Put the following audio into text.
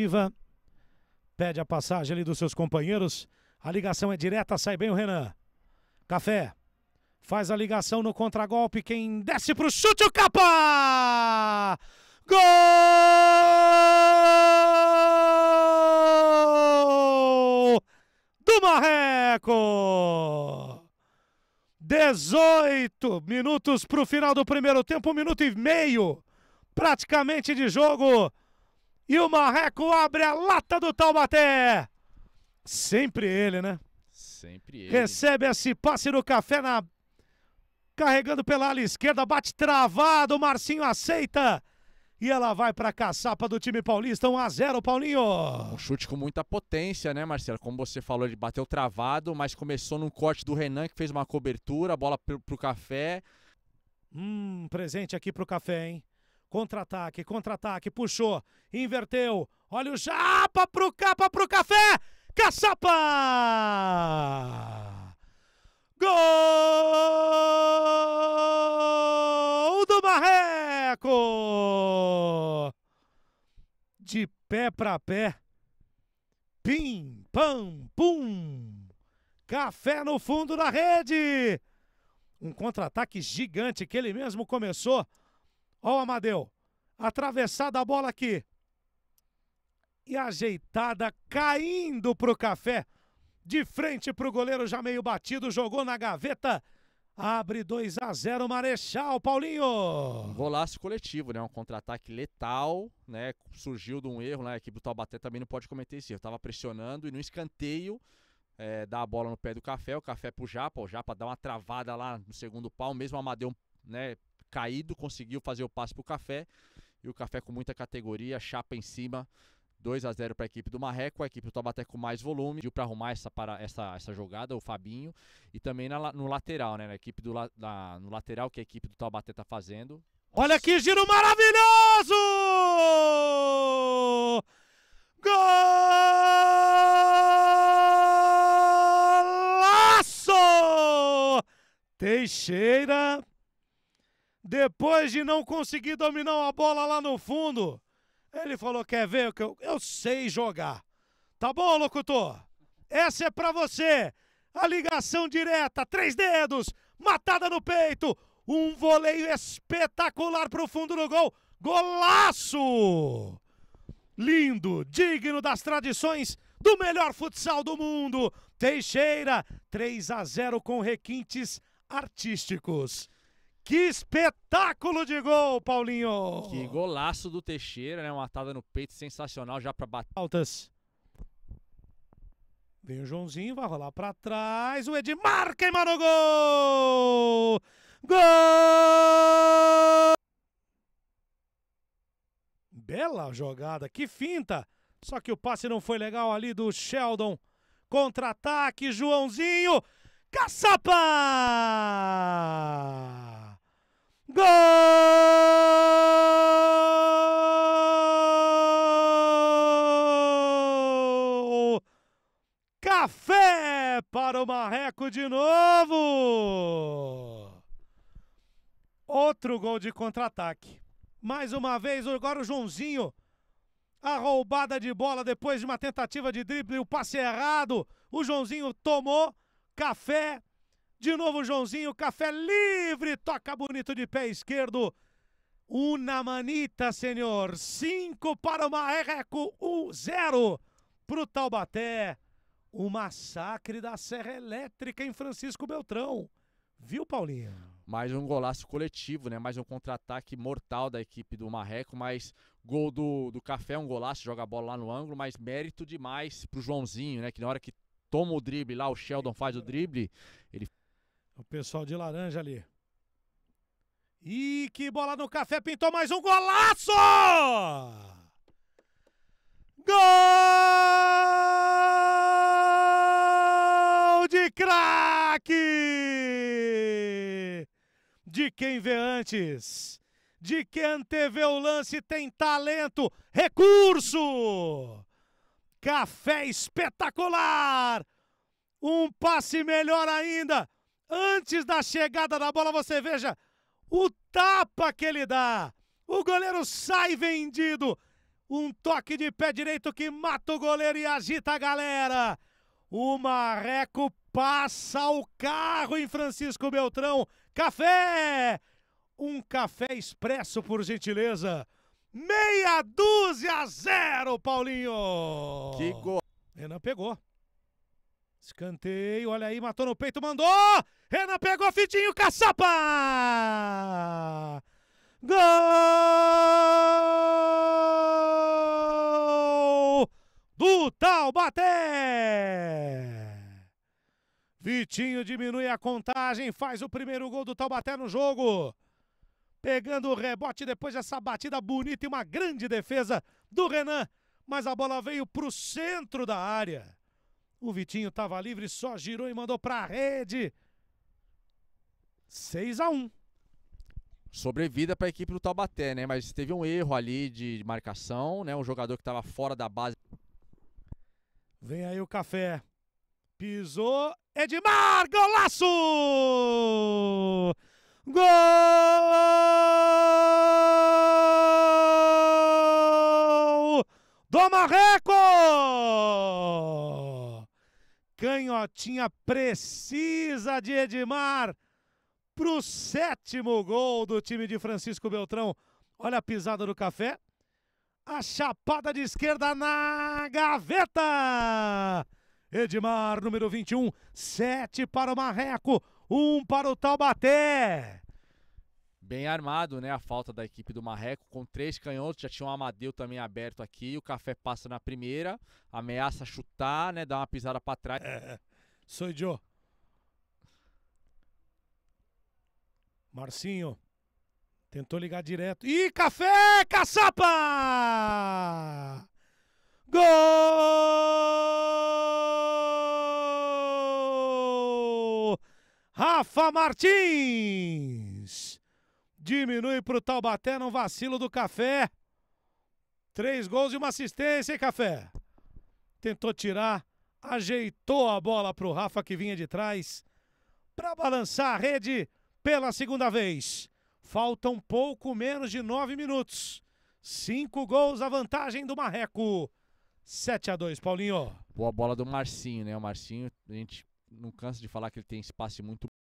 Viva pede a passagem ali dos seus companheiros. A ligação é direta, sai bem o Renan. Café faz a ligação no contragolpe. Quem desce pro chute, o capa! Gol! Do Marreco! 18 minutos para o final do primeiro tempo, um minuto e meio praticamente de jogo. E o Marreco abre a lata do Taubaté. Sempre ele, né? Sempre ele. Recebe esse passe no café na carregando pela ala esquerda, bate travado, o Marcinho aceita. E ela vai para a caçapa do time paulista, 1 a 0 Paulinho. Um chute com muita potência, né, Marcelo? Como você falou, ele bateu travado, mas começou num corte do Renan, que fez uma cobertura, bola pro, pro café. Hum, presente aqui pro café, hein? Contra-ataque, contra-ataque, puxou, inverteu. Olha o Japa pro capa pro café! Caçapa! Gol do Marreco! De pé para pé. Pim, pam, pum! Café no fundo da rede! Um contra-ataque gigante que ele mesmo começou. Olha o Amadeu. Atravessada a bola aqui. E ajeitada, caindo para o café. De frente para o goleiro, já meio batido, jogou na gaveta. Abre 2 a 0 Marechal, Paulinho. Um golaço coletivo, né? Um contra-ataque letal, né? Surgiu de um erro, né? A equipe do Taubaté também não pode cometer esse erro. Tava pressionando e no escanteio é, dá a bola no pé do Café, o Café pro Japa, o Japa dá uma travada lá no segundo pau, mesmo o Amadeu, né, caído, conseguiu fazer o passe pro Café. E o café com muita categoria, chapa em cima. 2 a 0 para a equipe do Marreco, a equipe do Tabaté com mais volume, deu para arrumar essa, para, essa, essa jogada, o Fabinho, e também na, no lateral, né? Na equipe do na, no lateral que a equipe do Taubaté está fazendo. Olha que giro maravilhoso! Golaço! Teixeira depois de não conseguir dominar uma bola lá no fundo, ele falou: Quer ver? Que eu, eu sei jogar. Tá bom, locutor? Essa é para você. A ligação direta, três dedos, matada no peito. Um voleio espetacular pro fundo do gol. Golaço! Lindo, digno das tradições do melhor futsal do mundo. Teixeira, 3 a 0 com requintes artísticos. Que espetáculo de gol, Paulinho! Que golaço do Teixeira, né? Uma atada no peito sensacional já para bater. Altas. Vem o Joãozinho, vai rolar para trás. O Edmar queima no gol! Gol! Bela jogada, que finta! Só que o passe não foi legal ali do Sheldon. Contra-ataque, Joãozinho! Caçapa! Gol! Café para o Marreco de novo! Outro gol de contra-ataque. Mais uma vez, agora o Joãozinho. A roubada de bola depois de uma tentativa de drible, o passe errado. O Joãozinho tomou. Café de novo o Joãozinho, café livre, toca bonito de pé esquerdo. Una manita, senhor. Cinco para o Marreco, um, zero para o Taubaté. O massacre da Serra Elétrica em Francisco Beltrão. Viu, Paulinho? Mais um golaço coletivo, né? Mais um contra-ataque mortal da equipe do Marreco, mas gol do, do Café, um golaço, joga a bola lá no ângulo, mas mérito demais pro Joãozinho, né? Que na hora que toma o drible lá, o Sheldon faz o drible, ele o pessoal de laranja ali. E que bola no café, pintou mais um golaço! Gol de craque! De quem vê antes, de quem antevê o lance, tem talento, recurso! Café espetacular! Um passe melhor ainda! Antes da chegada da bola, você veja o tapa que ele dá. O goleiro sai vendido. Um toque de pé direito que mata o goleiro e agita a galera. O Marreco passa o carro em Francisco Beltrão. Café! Um café expresso, por gentileza. Meia dúzia a zero, Paulinho! Que gol! Renan pegou. Escanteio, olha aí, matou no peito, mandou! Renan pegou, fitinho, caçapa! Gol do Taubaté! Vitinho diminui a contagem, faz o primeiro gol do Taubaté no jogo. Pegando o rebote depois dessa batida bonita e uma grande defesa do Renan. Mas a bola veio para o centro da área. O Vitinho estava livre, só girou e mandou para a rede. 6 a 1 Sobrevida para a equipe do Taubaté, né? Mas teve um erro ali de marcação, né? Um jogador que estava fora da base. Vem aí o café. Pisou. Edmar! Golaço! Gol! Do Marreco! Canhotinha precisa de Edmar para o sétimo gol do time de Francisco Beltrão. Olha a pisada do café. A chapada de esquerda na gaveta. Edmar, número 21. Sete para o Marreco. Um para o Taubaté bem armado, né? A falta da equipe do Marreco, com três canhotos, já tinha um Amadeu também aberto aqui. O Café passa na primeira, ameaça chutar, né? Dá uma pisada para trás. É, é. sou Joe. Marcinho. Tentou ligar direto. E Café Caçapa! Gol! Rafa Martins! Diminui para o Taubaté, no vacilo do Café. Três gols e uma assistência, hein, Café? Tentou tirar, ajeitou a bola para o Rafa que vinha de trás para balançar a rede pela segunda vez. Faltam pouco menos de nove minutos. Cinco gols a vantagem do Marreco. 7 a 2 Paulinho. Boa bola do Marcinho, né? O Marcinho, a gente não cansa de falar que ele tem espaço muito